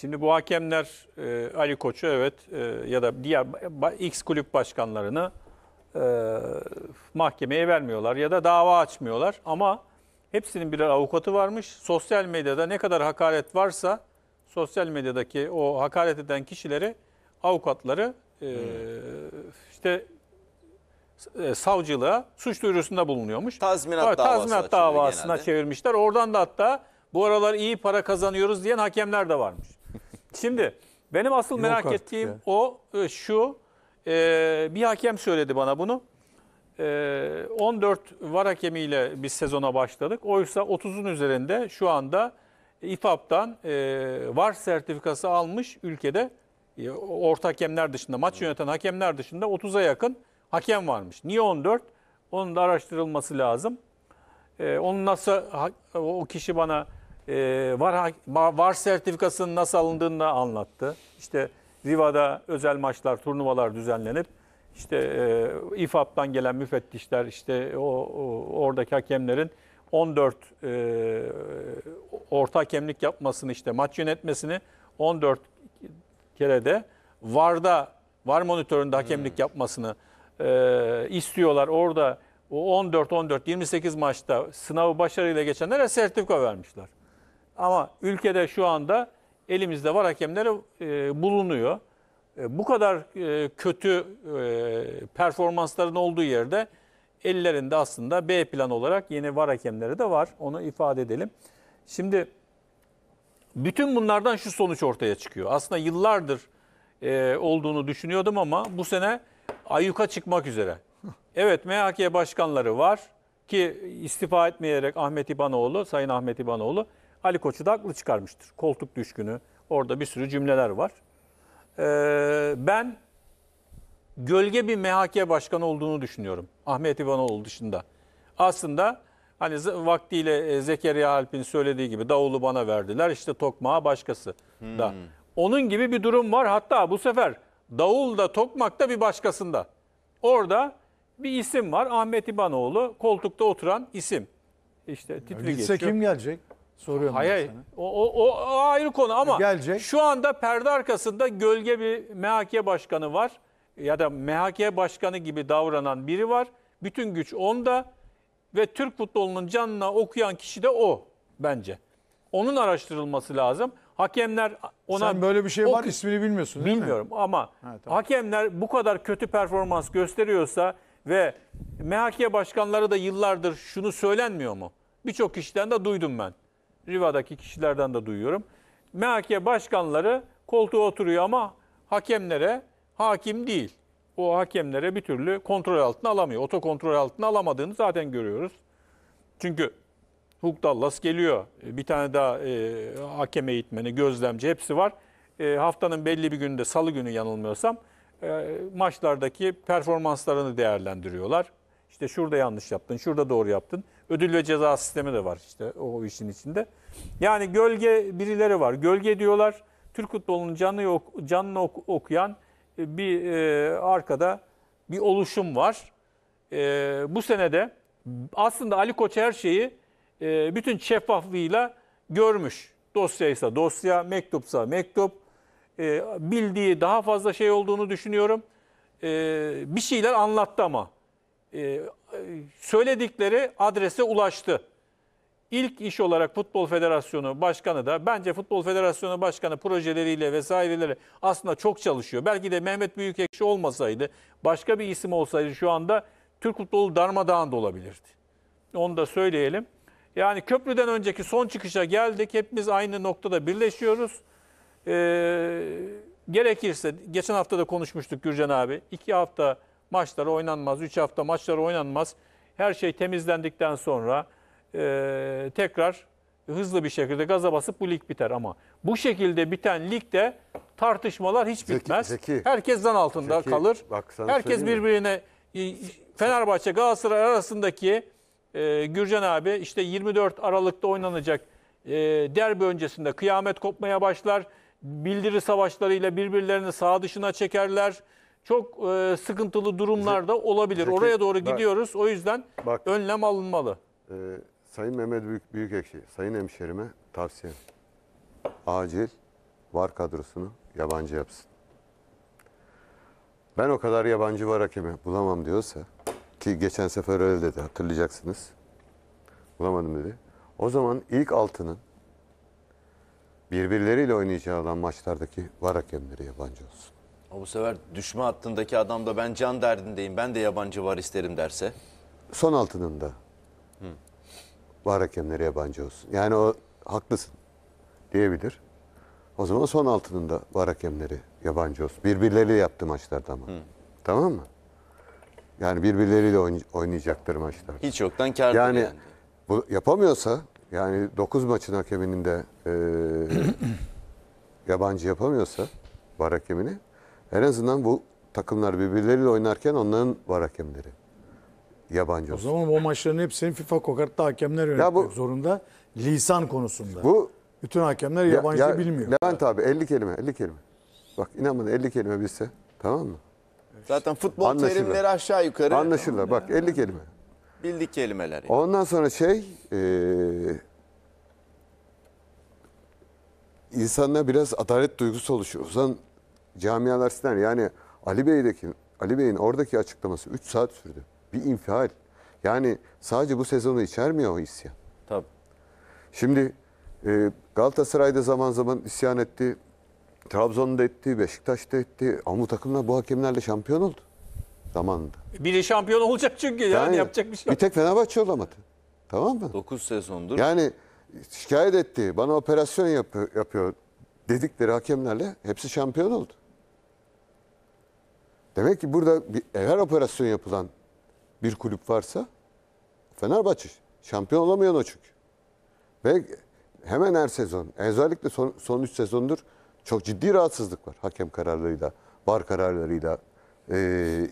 Şimdi bu hakemler e, Ali Koç'u evet e, ya da diğer X kulüp başkanlarını e, mahkemeye vermiyorlar ya da dava açmıyorlar. Ama hepsinin birer avukatı varmış. Sosyal medyada ne kadar hakaret varsa sosyal medyadaki o hakaret eden kişileri avukatları e, hmm. işte e, savcılığa suç duyurusunda bulunuyormuş. Tazminat, evet, davası davasına çevirmişler. Oradan da hatta bu aralar iyi para kazanıyoruz diyen hakemler de varmış. Şimdi benim asıl Yok merak ettiğim ya. o e, şu. E, bir hakem söyledi bana bunu. E, 14 var hakemiyle biz sezona başladık. Oysa 30'un üzerinde şu anda İFAP'tan e, var sertifikası almış ülkede e, orta hakemler dışında, maç yöneten hakemler dışında 30'a yakın hakem varmış. Niye 14? Onun da araştırılması lazım. E, onun nasıl o kişi bana e, var, var sertifikasının nasıl alındığını anlattı. İşte Riva'da özel maçlar, turnuvalar düzenlenip işte e, İFAP'tan gelen müfettişler işte o, o oradaki hakemlerin 14 e, orta hakemlik yapmasını işte maç yönetmesini 14 kere de VAR'da VAR monitöründe hakemlik hmm. yapmasını e, istiyorlar. Orada o 14 14 28 maçta sınavı başarıyla geçenlere sertifika vermişler. Ama ülkede şu anda elimizde var hakemleri e, bulunuyor. E, bu kadar e, kötü e, performansların olduğu yerde ellerinde aslında B plan olarak yeni var hakemleri de var. Onu ifade edelim. Şimdi bütün bunlardan şu sonuç ortaya çıkıyor. Aslında yıllardır e, olduğunu düşünüyordum ama bu sene ayyuka çıkmak üzere. Evet MHK başkanları var ki istifa etmeyerek Ahmet İbanoğlu, Sayın Ahmet İbanoğlu Ali Koç'u da haklı çıkarmıştır. Koltuk düşkünü, orada bir sürü cümleler var. Ee, ben gölge bir MHK başkanı olduğunu düşünüyorum. Ahmet İvanoğlu dışında. Aslında hani vaktiyle e, Zekeriya Alp'in söylediği gibi davulu bana verdiler. işte tokmağa başkası hmm. da. Onun gibi bir durum var. Hatta bu sefer davul da tokmak da bir başkasında. Orada bir isim var. Ahmet İbanoğlu koltukta oturan isim. İşte titri Gitse geçiyor. kim gelecek? Soruyorum Hayır, hayır. O, o, o ayrı konu ama e, Gelecek. şu anda perde arkasında gölge bir MHK başkanı var. Ya da MHK başkanı gibi davranan biri var. Bütün güç onda ve Türk futbolunun canına okuyan kişi de o bence. Onun araştırılması lazım. Hakemler ona Sen böyle bir şey o var kı- ismini bilmiyorsun değil mi? Bilmiyorum ama tamam. hakemler bu kadar kötü performans gösteriyorsa ve MHK başkanları da yıllardır şunu söylenmiyor mu? Birçok kişiden de duydum ben. Riva'daki kişilerden de duyuyorum. MHK başkanları koltuğa oturuyor ama hakemlere hakim değil. O hakemlere bir türlü kontrol altına alamıyor. Oto kontrol altına alamadığını zaten görüyoruz. Çünkü Huk Dallas geliyor. E, bir tane daha e, hakem eğitmeni, gözlemci hepsi var. E, haftanın belli bir gününde, salı günü yanılmıyorsam, e, maçlardaki performanslarını değerlendiriyorlar. İşte şurada yanlış yaptın, şurada doğru yaptın. Ödül ve ceza sistemi de var işte o işin içinde. Yani gölge birileri var. Gölge diyorlar. Türk futbolunun canlı yok canlı ok, okuyan e, bir e, arkada bir oluşum var. E, bu senede aslında Ali Koç her şeyi e, bütün şeffaflığıyla görmüş. Dosyaysa dosya, mektupsa mektup. E, bildiği daha fazla şey olduğunu düşünüyorum. E, bir şeyler anlattı ama. E, söyledikleri adrese ulaştı. İlk iş olarak Futbol Federasyonu Başkanı da bence Futbol Federasyonu Başkanı projeleriyle vesaireleri aslında çok çalışıyor. Belki de Mehmet Büyükekşi olmasaydı, başka bir isim olsaydı şu anda Türk futbolu darmadağın da olabilirdi. Onu da söyleyelim. Yani köprüden önceki son çıkışa geldik. Hepimiz aynı noktada birleşiyoruz. Ee, gerekirse, geçen hafta da konuşmuştuk Gürcan abi. İki hafta maçları oynanmaz. 3 hafta maçları oynanmaz. Her şey temizlendikten sonra e, tekrar hızlı bir şekilde gaza basıp bu lig biter ama bu şekilde biten ligde tartışmalar hiç bitmez. Zeki, Herkes zan altında Zeki, kalır. Bak Herkes birbirine mi? E, Fenerbahçe Galatasaray arasındaki e, Gürcan abi işte 24 Aralık'ta oynanacak e, derbi öncesinde kıyamet kopmaya başlar. Bildiri savaşlarıyla birbirlerini sağ dışına çekerler çok e, sıkıntılı durumlarda olabilir. Zeki, Oraya doğru bak, gidiyoruz. O yüzden bak, önlem alınmalı. E, Sayın Mehmet Büyük Büyükekşi, Sayın Hemşerime tavsiyem. Acil var kadrosunu yabancı yapsın. Ben o kadar yabancı var hakemi bulamam diyorsa ki geçen sefer öyle dedi hatırlayacaksınız. Bulamadım dedi. O zaman ilk altının birbirleriyle oynayacağı olan maçlardaki var hakemleri yabancı olsun. Ama bu sefer düşme hattındaki adam da ben can derdindeyim, ben de yabancı var isterim derse. Son altının da. Hı. Var hakemleri yabancı olsun. Yani o haklısın diyebilir. O zaman son altının da var hakemleri yabancı olsun. Birbirleriyle yaptı maçlarda ama. Hı. Tamam mı? Yani birbirleriyle oynayacaktır maçlar. Hiç yoktan kârdır yani. yani. Bu yapamıyorsa yani 9 maçın hakeminin de e, yabancı yapamıyorsa var hakemini en azından bu takımlar birbirleriyle oynarken onların var hakemleri. Yabancı olsun. O zaman bu maçların hepsini FIFA kokartta hakemler yönetmek ya bu, zorunda. Lisan konusunda. Bu bütün hakemler yabancı ya, bilmiyor. Levent abi 50 kelime 50 kelime. Bak inan bana 50 kelime bilse tamam mı? Zaten futbol Anlaşılır. terimleri aşağı yukarı. Anlaşılır. Tamam, Bak 50 kelime. Bildik kelimeler. Yani. Ondan sonra şey e, insanlar biraz adalet duygusu oluşuyor. O zaman camialar siner. Yani Ali Bey'deki Ali Bey'in oradaki açıklaması 3 saat sürdü. Bir infial. Yani sadece bu sezonu içermiyor o isyan. Tabii. Şimdi e, Galatasaray'da zaman zaman isyan etti. Trabzon'da etti, Beşiktaş'ta etti. Ama bu takımlar bu hakemlerle şampiyon oldu zamanında. E, Biri şampiyon olacak çünkü yani, yani yapacak bir şey yok. Bir tek Fenerbahçe olamadı. Tamam mı? 9 sezondur. Yani şikayet etti. Bana operasyon yap yapıyor dedikleri hakemlerle hepsi şampiyon oldu. Demek ki burada bir, eğer operasyon yapılan bir kulüp varsa Fenerbahçe şampiyon olamayan o çünkü. Ve hemen her sezon özellikle son, son 3 sezondur çok ciddi rahatsızlık var hakem kararlarıyla, var kararlarıyla e,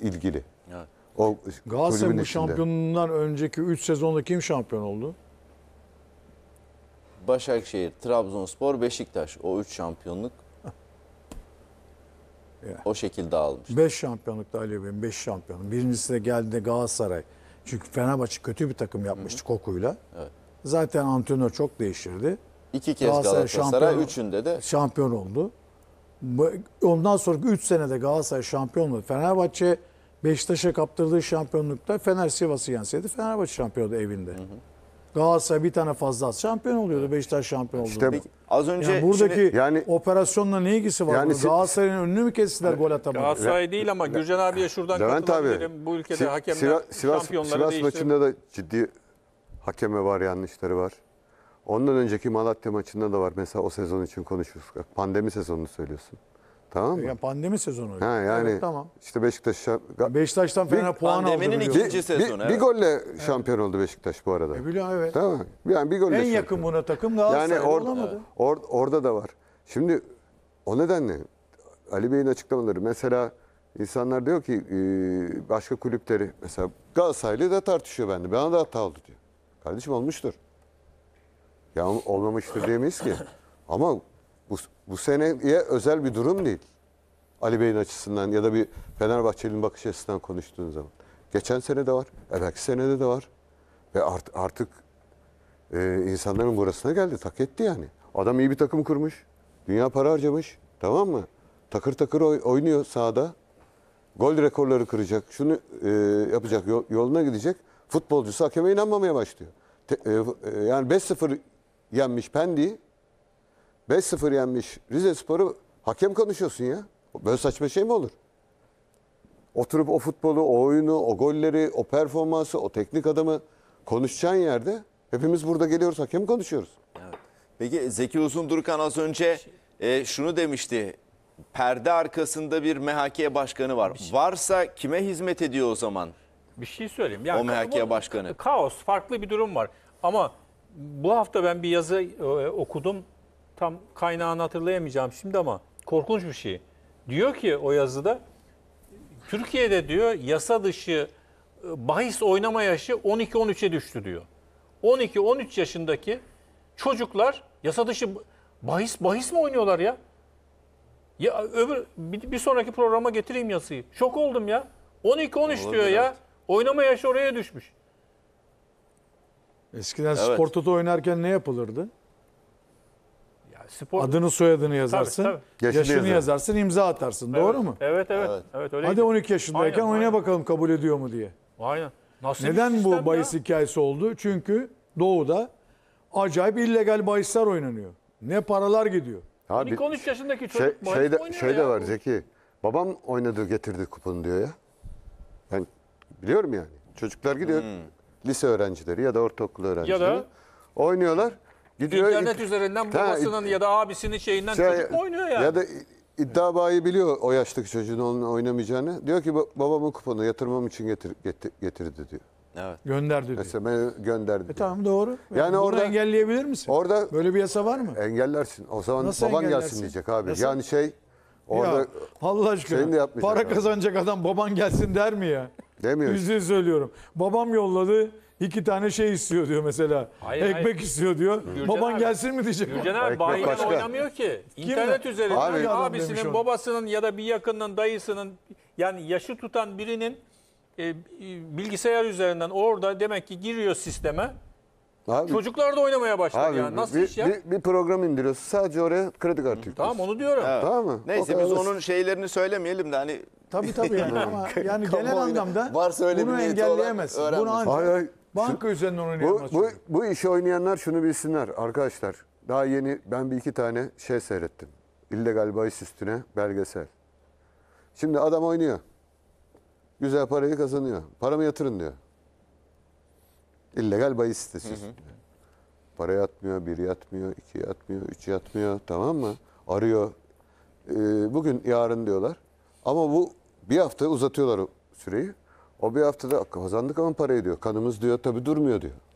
ilgili. Evet. O Galatasaray bu şampiyonundan önceki 3 sezonda kim şampiyon oldu? Başakşehir, Trabzonspor, Beşiktaş o 3 şampiyonluk o şekilde almış. 5 şampiyonlukta Ali Bey'in 5 şampiyonluk. Birincisi de geldiğinde Galatasaray. Çünkü Fenerbahçe kötü bir takım yapmıştı Hı-hı. kokuyla. Evet. Zaten antrenör çok değiştirdi. İki kez Galatasaray, Galatasaray üçünde de şampiyon oldu. Ondan sonraki 3 senede Galatasaray şampiyon oldu. Fenerbahçe Beşiktaş'a kaptırdığı şampiyonlukta Fener Sivas'ı yenseydi Fenerbahçe şampiyonu evinde. Hı hı. Galatasaray bir tane fazla Şampiyon oluyordu. Beşiktaş şampiyon oldu. İşte az önce yani buradaki şimdi, yani operasyonla ne ilgisi var? Yani siz- Galatasaray'ın önünü mü kestiler gol atamadı? Galatasaray değil ama Gürcan abiye şuradan Levent abi, Bu ülkede Si- hakemler Sivas, Sivas, şampiyonları Sivas değiştirip- maçında da ciddi hakeme var yanlışları var. Ondan önceki Malatya maçında da var. Mesela o sezon için konuşuyoruz. Pandemi sezonunu söylüyorsun. Tamam mı? Yani pandemi sezonu. Ha yani Evet, tamam. işte Beşiktaş şampiyon. Beşiktaş'tan Fener'e puan aldı. Pandeminin ikinci sezonu. Bir, bir evet. golle şampiyon oldu Beşiktaş bu arada. E, biliyorum, evet. Tamam. mı? Yani bir golle. En şampiyon. yakın buna takım Galatasaray Yani or, olamadı. or- orada da var. Şimdi o nedenle Ali Bey'in açıklamaları mesela insanlar diyor ki ee, başka kulüpleri mesela Galatasaray'la da tartışıyor bende. Bana da hata oldu diyor. Kardeşim olmuştur. Ya olmamıştır diyemeyiz ki. Ama bu, bu seneye özel bir durum değil. Ali Bey'in açısından ya da bir Fenerbahçeli'nin bakış açısından konuştuğun zaman. Geçen sene de var, evvelki senede de var. Ve art, artık e, insanların burasına geldi, tak etti yani. Adam iyi bir takım kurmuş, dünya para harcamış, tamam mı? Takır takır oy, oynuyor sahada. Gol rekorları kıracak, şunu e, yapacak, yol, yoluna gidecek. Futbolcusu hakeme inanmamaya başlıyor. Te, e, e, yani 5-0 yenmiş Pendik'i 5-0 yenmiş Rize Spor'u hakem konuşuyorsun ya. Böyle saçma şey mi olur? Oturup o futbolu, o oyunu, o golleri, o performansı, o teknik adamı konuşacağın yerde hepimiz burada geliyoruz hakem konuşuyoruz. Evet. Peki e, Zeki Uzundurkan az önce e, şunu demişti. Perde arkasında bir MHK başkanı var. Şey. Varsa kime hizmet ediyor o zaman? Bir şey söyleyeyim. Yani o MHK başkanı. Kaos, farklı bir durum var. Ama bu hafta ben bir yazı e, okudum tam kaynağını hatırlayamayacağım şimdi ama korkunç bir şey. Diyor ki o yazıda Türkiye'de diyor yasa dışı e, bahis oynama yaşı 12-13'e düştü diyor. 12-13 yaşındaki çocuklar yasa dışı bahis bahis mi oynuyorlar ya? Ya öbür bir, bir sonraki programa getireyim yasayı. Şok oldum ya. 12-13 diyor ya. Oynama yaşı oraya düşmüş. Eskiden evet. sportoda oynarken ne yapılırdı? spor... Adını soyadını yazarsın. Tabii, tabii. Yaşını, yaşını yazarsın, imza atarsın. Evet. Doğru mu? Evet, evet. evet. evet Hadi 12 yaşındayken aynen, oyna aynen. bakalım kabul ediyor mu diye. Aynen. Nasıl Neden bu bahis ya? hikayesi oldu? Çünkü Doğu'da acayip illegal bahisler oynanıyor. Ne paralar gidiyor. Abi, 13 yaşındaki şey, çocuk şey, bahis şey oynuyor şey de var Zeki. Babam oynadı getirdi kuponu diyor ya. Ben biliyorum yani. Çocuklar gidiyor. Hmm. Lise öğrencileri ya da ortaokul öğrencileri. Ya da... Oynuyorlar. Gidiyor, İnternet üzerinden Ha, babasının ya da abisinin şeyinden Şey- çocuk oynuyor yani. Ya da iddia bayi biliyor o yaştaki çocuğun onun oynamayacağını. Diyor ki babamın kuponu yatırmam için getir, getir- getirdi diyor. Evet. Gönderdi diyor. Mesela ben gönderdi. E tamam doğru. Yani Bunu orada- engelleyebilir misin? Orada Böyle bir yasa var mı? Engellersin. O zaman Nasıl baban gelsin diyecek abi. Nasıl? Yani şey orada ya, Allah aşkına. Senin de yapmayacak Para abi. kazanacak adam baban gelsin der mi ya? demiyor. işte. Yüzde söylüyorum. Babam yolladı iki tane şey istiyor diyor mesela. Hayır, Ekmek hayır. istiyor diyor. Gürcan Baban abi- gelsin mi diyecek. Gürcan abi bayiyle oynamıyor ki. İnternet üzerinden Abi- abisinin, babasının ya da bir yakınının, dayısının yani yaşı tutan birinin e, e, bilgisayar üzerinden orada demek ki giriyor sisteme. Abi, Çocuklar da oynamaya başlar abi, yani. Nasıl bir, iş ya? Bir, bir program indiriyorsun. Sadece oraya kredi kartı yüklüyorsun. Tamam onu diyorum. Evet. Tamam mı? Neyse biz onun şeylerini söylemeyelim de hani Tabii tabii yani ama yani genel Kamuoyuna anlamda var bunu söyleme niyeti engelleyemez. Bunu ancak Hayır hayır. Banka şu, üzerinden oynayanlar. Bu, bu, bu işi oynayanlar şunu bilsinler arkadaşlar. Daha yeni ben bir iki tane şey seyrettim. İllegal bahis üstüne belgesel. Şimdi adam oynuyor. Güzel parayı kazanıyor. Paramı yatırın diyor. İllegal bahis sitesi. üstüne. Para yatmıyor, bir yatmıyor, iki yatmıyor, üç yatmıyor. Tamam mı? Arıyor. Ee, bugün yarın diyorlar. Ama bu bir hafta uzatıyorlar o süreyi. O bir haftada kazandık ama parayı diyor. Kanımız diyor tabii durmuyor diyor.